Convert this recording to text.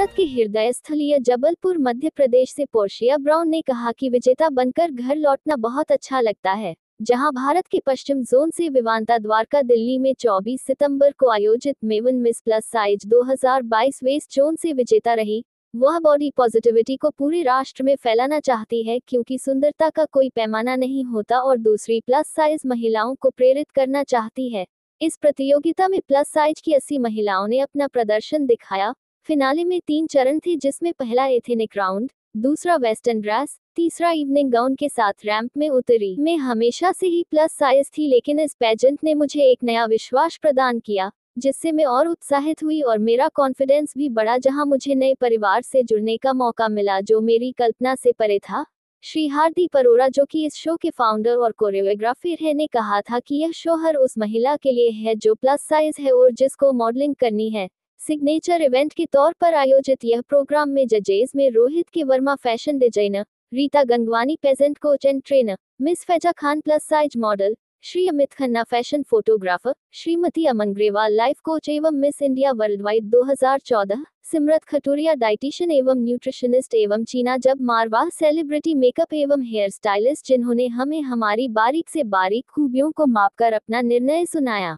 भारत के हृदय स्थलीय जबलपुर मध्य प्रदेश से पोर्शिया ब्राउन ने कहा कि विजेता बनकर घर लौटना बहुत अच्छा लगता है जहां भारत के पश्चिम जोन से विवांता द्वारका दिल्ली में 24 सितंबर को आयोजित मेवन miss plus size 2022 west zone से विजेता रही वह बॉडी पॉजिटिविटी को पूरे राष्ट्र में फैलाना चाहती है क्योंकि सुंदरता का कोई पैमाना नहीं होता और दूसरी प्लस साइज महिलाओं को प्रेरित करना चाहती है इस प्रतियोगिता में प्लस साइज की अस्सी महिलाओं ने अपना प्रदर्शन दिखाया फिनाले में तीन चरण थे जिसमें पहला एथेनिक राउंड दूसरा वेस्टर्न ड्रेस तीसरा इवनिंग गाउन के साथ रैंप में उतरी मैं हमेशा से ही प्लस साइज थी लेकिन इस पेजेंट ने मुझे एक नया विश्वास प्रदान किया जिससे मैं और उत्साहित हुई और मेरा कॉन्फिडेंस भी बढ़ा जहां मुझे नए परिवार से जुड़ने का मौका मिला जो मेरी कल्पना से परे था श्री हार्दिक परोरा जो कि इस शो के फाउंडर और कोरियोग्राफी है ने कहा था कि यह शो हर उस महिला के लिए है जो प्लस साइज है और जिसको मॉडलिंग करनी है सिग्नेचर इवेंट के तौर पर आयोजित यह प्रोग्राम में जजेज में Rohit K Verma fashion designer Rita Gangwani pageant coach and trainer miss Faiza Khan plus size model Shri Amit Khanna fashion photographer Shrimati Aman Grewal life coach एवं मिस इंडिया वर्ल्ड वाइड दो हजार चौदह सिमरत खटूरिया डाइटिशियन एवं न्यूट्रिशनिस्ट एवं चीना जब मारवा सेलिब्रिटी मेकअप एवं हेयर स्टाइलिस्ट जिन्होंने हमें हमारी बारीक से बारीक खूबियों को मापकर अपना निर्णय सुनाया